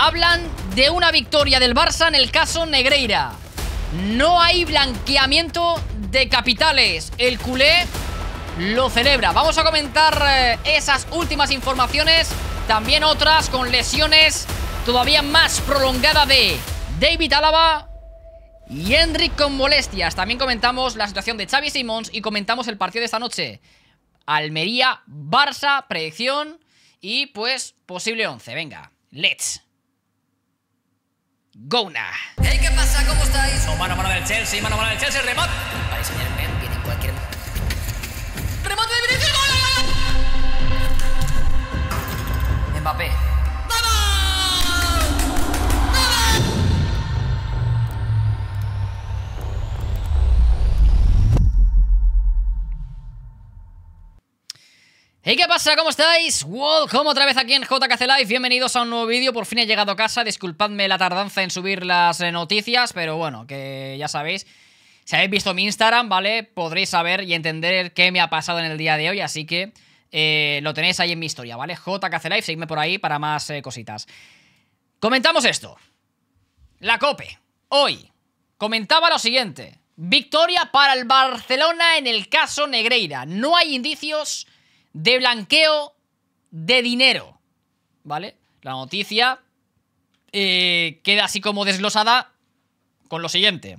Hablan de una victoria del Barça en el caso Negreira. No hay blanqueamiento de capitales. El culé lo celebra. Vamos a comentar eh, esas últimas informaciones. También otras con lesiones todavía más prolongada de David Álava y Henry con molestias. También comentamos la situación de Xavi Simons y comentamos el partido de esta noche. Almería, Barça, predicción y pues posible 11. Venga, let's. Gona. Hey, ¿qué pasa? ¿Cómo estáis? ¡Mano mano, mano del Chelsea, mano, a mano del Chelsea, remate. ¿Y qué pasa? ¿Cómo estáis? Como otra vez aquí en JKC Live, bienvenidos a un nuevo vídeo, por fin he llegado a casa, disculpadme la tardanza en subir las eh, noticias, pero bueno, que ya sabéis, si habéis visto mi Instagram, ¿vale? Podréis saber y entender qué me ha pasado en el día de hoy, así que eh, lo tenéis ahí en mi historia, ¿vale? JKC Live, seguidme por ahí para más eh, cositas. Comentamos esto. La COPE, hoy, comentaba lo siguiente. Victoria para el Barcelona en el caso Negreira. No hay indicios de blanqueo de dinero. ¿Vale? La noticia eh, queda así como desglosada con lo siguiente.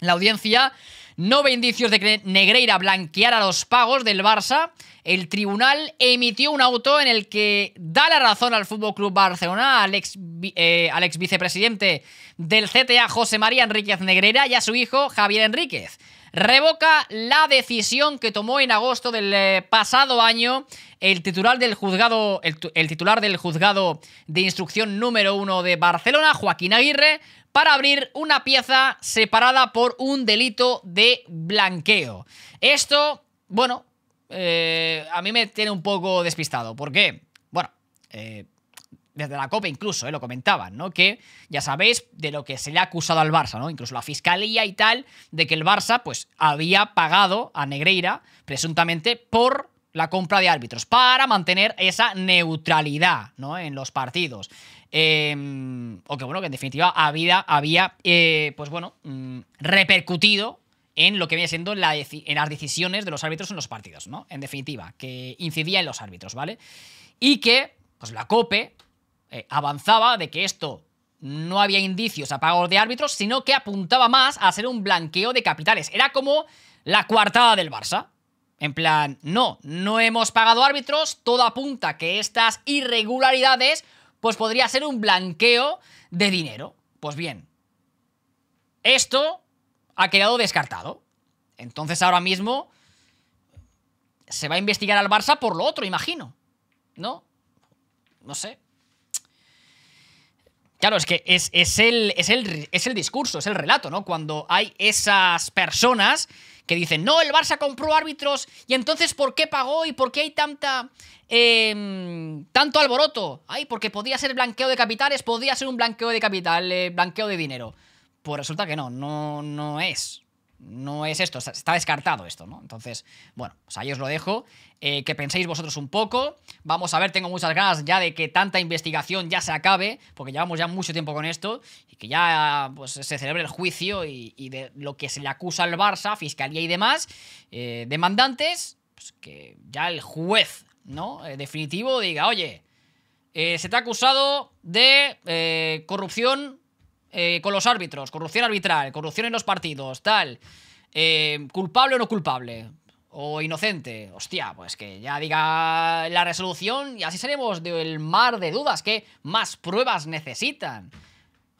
La audiencia no ve indicios de que Negreira blanqueara los pagos del Barça. El tribunal emitió un auto en el que da la razón al Fútbol Club Barcelona, al eh, al ex vicepresidente del CTA José María Enríquez Negreira y a su hijo Javier Enríquez revoca la decisión que tomó en agosto del eh, pasado año el titular del juzgado, el, titular del juzgado de instrucción número uno de Barcelona, Joaquín Aguirre, para abrir una pieza separada por un delito de blanqueo. Esto, bueno, eh, a mí me tiene un poco despistado. ¿Por qué? Bueno, eh, desde la COPE incluso, eh, lo comentaban, ¿no? Que ya sabéis de lo que se le ha acusado al Barça, ¿no? Incluso la fiscalía y tal, de que el Barça, pues, había pagado a Negreira, presuntamente, por la compra de árbitros, para mantener esa neutralidad, ¿no? En los partidos. Em, o que, bueno, que en definitiva había, había eh, pues bueno, mm, repercutido en lo que viene siendo en las decisiones de los árbitros en los partidos, ¿no? En definitiva, que incidía en los árbitros, ¿vale? Y que, pues la COPE eh, avanzaba de que esto no había indicios a pagos de árbitros, sino que apuntaba más a ser un blanqueo de capitales. Era como la coartada del Barça. En plan, no, no hemos pagado árbitros, todo apunta que estas irregularidades pues podría ser un blanqueo de dinero. Pues bien, esto ha quedado descartado. Entonces ahora mismo se va a investigar al Barça por lo otro, imagino. ¿No? No sé. Claro, es que es, el, el, es el discurso, es el relato, ¿no? Cuando hay esas personas que dicen, no, el Barça compró árbitros y entonces ¿por qué pagó y por qué hay tanta... Em, tanto alboroto? Ay, porque podía ser blanqueo de capitales, podía ser un blanqueo de capital, blanqueo de dinero. Pues resulta que no, no, no es no es esto, está descartado esto, ¿no? Entonces, bueno, pues ahí os lo dejo, eh, que penséis vosotros un poco, vamos a ver, tengo muchas ganas ya de que tanta investigación ya se acabe, porque llevamos ya mucho tiempo con esto, y que ya pues, se celebre el juicio y, de lo que se le acusa al Barça, Fiscalía y demás, eh, demandantes, pues que ya el juez, ¿no? Eh, definitivo diga, oye, se te ha acusado de corrupción eh, con los árbitros, corrupción arbitral, corrupción en los partidos, tal. Eh, ¿Culpable o no culpable? ¿O inocente? Hostia, pues que ya diga la resolución y así seremos del mar de dudas. que más pruebas necesitan?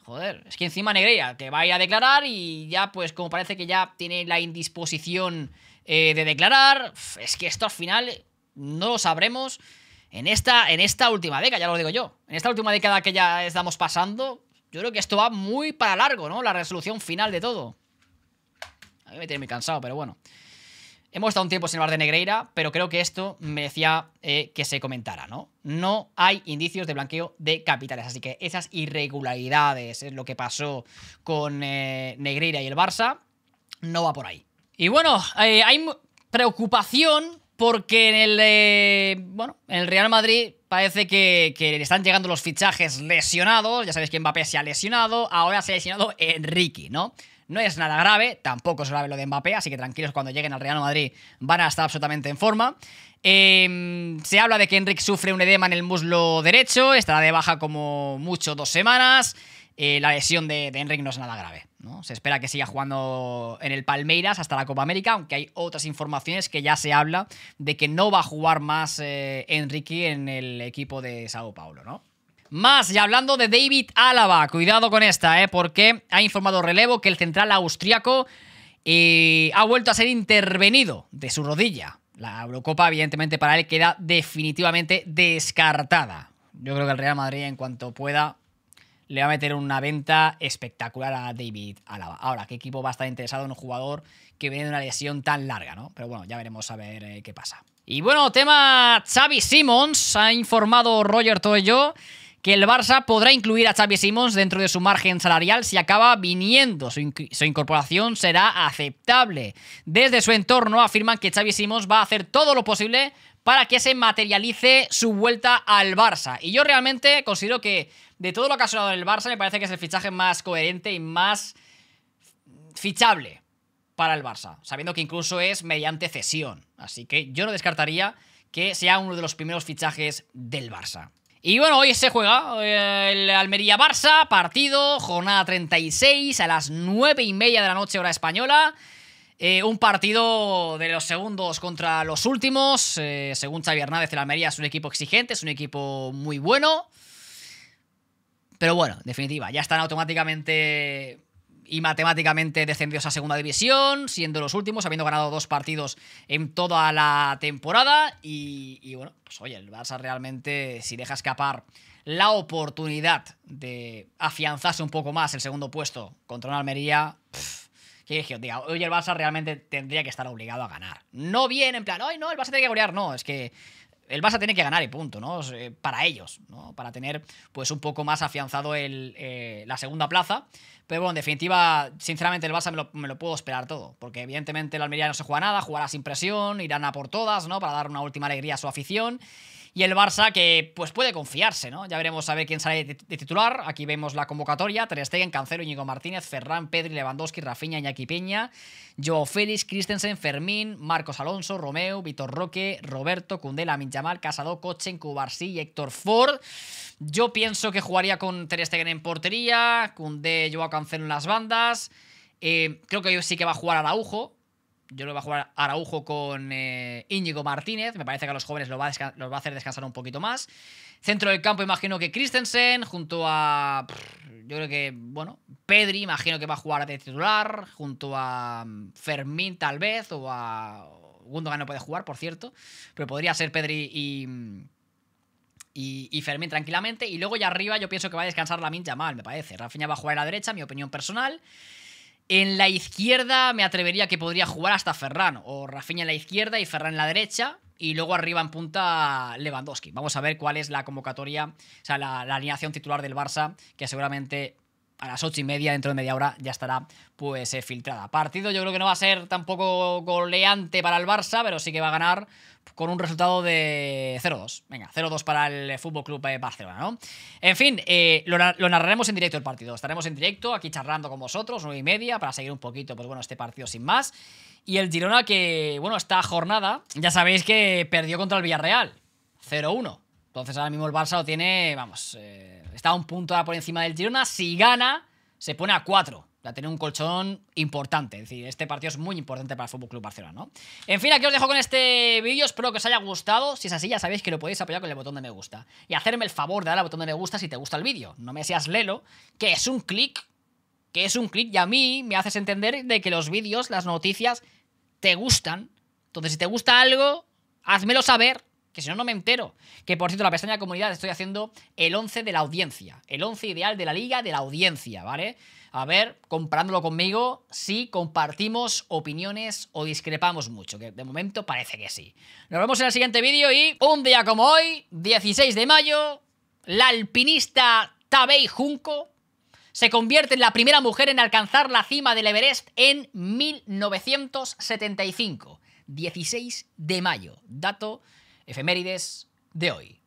Joder, es que encima Negreira, que va a declarar y ya pues como parece que ya tiene la indisposición eh, de declarar, es que esto al final no lo sabremos en esta, en esta última década, ya lo digo yo. En esta última década que ya estamos pasando, yo creo que esto va muy para largo, ¿no? La resolución final de todo. A mí me tiene muy cansado, pero bueno. Hemos estado un tiempo sin hablar de Negreira, pero creo que esto merecía eh, que se comentara, ¿no? No hay indicios de blanqueo de capitales, así que esas irregularidades es eh, lo que pasó con eh, Negreira y el Barça, no va por ahí. Y bueno, eh, hay preocupación porque en el, bueno, el Real Madrid parece que, le están llegando los fichajes lesionados. Ya sabéis que Mbappé se ha lesionado. Ahora se ha lesionado Enrique, ¿no? No es nada grave, tampoco es grave lo de Mbappé, así que tranquilos, cuando lleguen al Real Madrid van a estar absolutamente en forma. Em, se habla de que Enrique sufre un edema en el muslo derecho, estará de baja como mucho dos semanas. Eh, la lesión de, de Enric no es nada grave. ¿no? Se espera que siga jugando en el Palmeiras hasta la Copa América, aunque hay otras informaciones que ya se habla de que no va a jugar más eh, Enrique en el equipo de Sao Paulo, ¿no? Más, y hablando de David Álava, cuidado con esta, ¿eh? porque ha informado relevo que el central austriaco eh, ha vuelto a ser intervenido de su rodilla. La Eurocopa, evidentemente, para él queda definitivamente descartada. Yo creo que el Real Madrid, en cuanto pueda, le va a meter una venta espectacular a David Alaba. Ahora, ¿qué equipo va a estar interesado en un jugador que viene de una lesión tan larga, no? Pero bueno, ya veremos a ver eh, qué pasa. Y bueno, tema Xavi Simons. Ha informado Roger ello, que el Barça podrá incluir a Xavi Simons dentro de su margen salarial si acaba viniendo. Su, su, incorporación será aceptable. Desde su entorno afirman que Xavi Simons va a hacer todo lo posible para que se materialice su vuelta al Barça. Y yo realmente considero que de todo lo que sucedido en el Barça me parece que es el fichaje más coherente y más fichable para el Barça, sabiendo que incluso es mediante cesión. Así que yo no descartaría que sea uno de los primeros fichajes del Barça. Y bueno, hoy se juega eh, el Almería-Barça, partido, jornada 36 a las 9 y media de la noche hora española. Eh, un partido de los segundos contra los últimos. Eh, según Xavi Hernández, el Almería es un equipo exigente, es un equipo muy bueno. Pero bueno, en definitiva, ya están automáticamente y matemáticamente descendidos a segunda división, siendo los últimos, habiendo ganado dos partidos en toda la temporada. Y, bueno, pues oye, el Barça realmente, si deja escapar la oportunidad de afianzarse un poco más el segundo puesto contra una Almería, que el Barça realmente tendría que estar obligado a ganar. No bien, en plan, ay no, el Barça tiene que golear, no, es que el Barça tiene que ganar y punto, ¿no? Eh, para ellos, ¿no? Para tener, pues, un poco más afianzado eh, la segunda plaza. Pero bueno, en definitiva, sinceramente, el Barça me lo, me lo, puedo esperar todo. Porque evidentemente el Almería no se juega nada, jugará sin presión, irán a por todas, ¿no? Para dar una última alegría a su afición y el Barça que pues puede confiarse, ¿no? Ya veremos a ver quién sale de, titular. Aquí vemos la convocatoria. Ter Stegen, Cancelo, Íñigo Martínez, Ferran, Pedri, Lewandowski, Rafinha, Iñaki Peña, Joao Félix, Christensen, Fermín, Marcos Alonso, Romeo, Vitor Roque, Roberto, Cundela, Minjamal, Casado, Cochen, Cubarsí y Héctor Ford. Yo pienso que jugaría con Ter Stegen en portería, Cundé, Joao Cancelo en las bandas. Eh, creo que hoy sí que va a jugar Araujo, yo lo va a jugar Araujo con eh, Íñigo Martínez. Me parece que a los jóvenes lo va los va a hacer descansar un poquito más. Centro del campo, imagino que Christensen, junto a. Yo creo que, bueno, Pedri, imagino que va a jugar de titular, junto a mm, Fermín, tal vez, o a. Gundogan no puede jugar, por cierto, pero podría ser Pedri y. Mm, y, Fermín tranquilamente. Y luego ya arriba yo pienso que va a descansar la Minja mal, me parece. Rafinha va a jugar a la derecha, mi opinión personal. En la izquierda me atrevería que podría jugar hasta Ferran, o Rafinha en la izquierda y Ferran en la derecha, y luego arriba en punta Lewandowski. Vamos a ver cuál es la convocatoria, o sea, la, la alineación titular del Barça, que seguramente a las ocho y media, dentro de media hora, ya estará pues eh, filtrada. Partido yo creo que no va a ser tampoco goleante para el Barça, pero sí que va a ganar con un resultado de 0-2. Venga, 0-2 para el eh, Fútbol Club eh, Barcelona, ¿no? En fin, lo, lo, narraremos en directo el partido. Estaremos en directo aquí charlando con vosotros, 9 y media, para seguir un poquito, pues bueno, este partido sin más. Y el Girona que, bueno, esta jornada, ya sabéis que perdió contra el Villarreal, 0-1. Entonces ahora mismo el Barça lo tiene, vamos, eh, está a un punto por encima del Girona. Si gana, se pone a 4. a tiene un colchón importante. Es decir, este partido es muy importante para el Fútbol Barcelona, ¿no? En fin, aquí os dejo con este vídeo. Espero que os haya gustado. Si es así, ya sabéis que lo podéis apoyar con el botón de me gusta. Y hacerme el favor de darle al botón de me gusta si te gusta el vídeo. No me seas lelo, que es un clic. Que es un clic y a mí me haces entender de que los vídeos, las noticias, te gustan. Entonces, si te gusta algo, házmelo saber si no, no me entero. Que por cierto, la pestaña de comunidad estoy haciendo el 11 de la audiencia. El 11 ideal de la liga de la audiencia, ¿vale? A ver, comparándolo conmigo, si compartimos opiniones o discrepamos mucho, que de momento parece que sí. Nos vemos en el siguiente vídeo y un día como hoy, 16 de mayo, la alpinista Tabei Junco se convierte en la primera mujer en alcanzar la cima del Everest en 1975. 16 de mayo. Dato efemérides de hoy.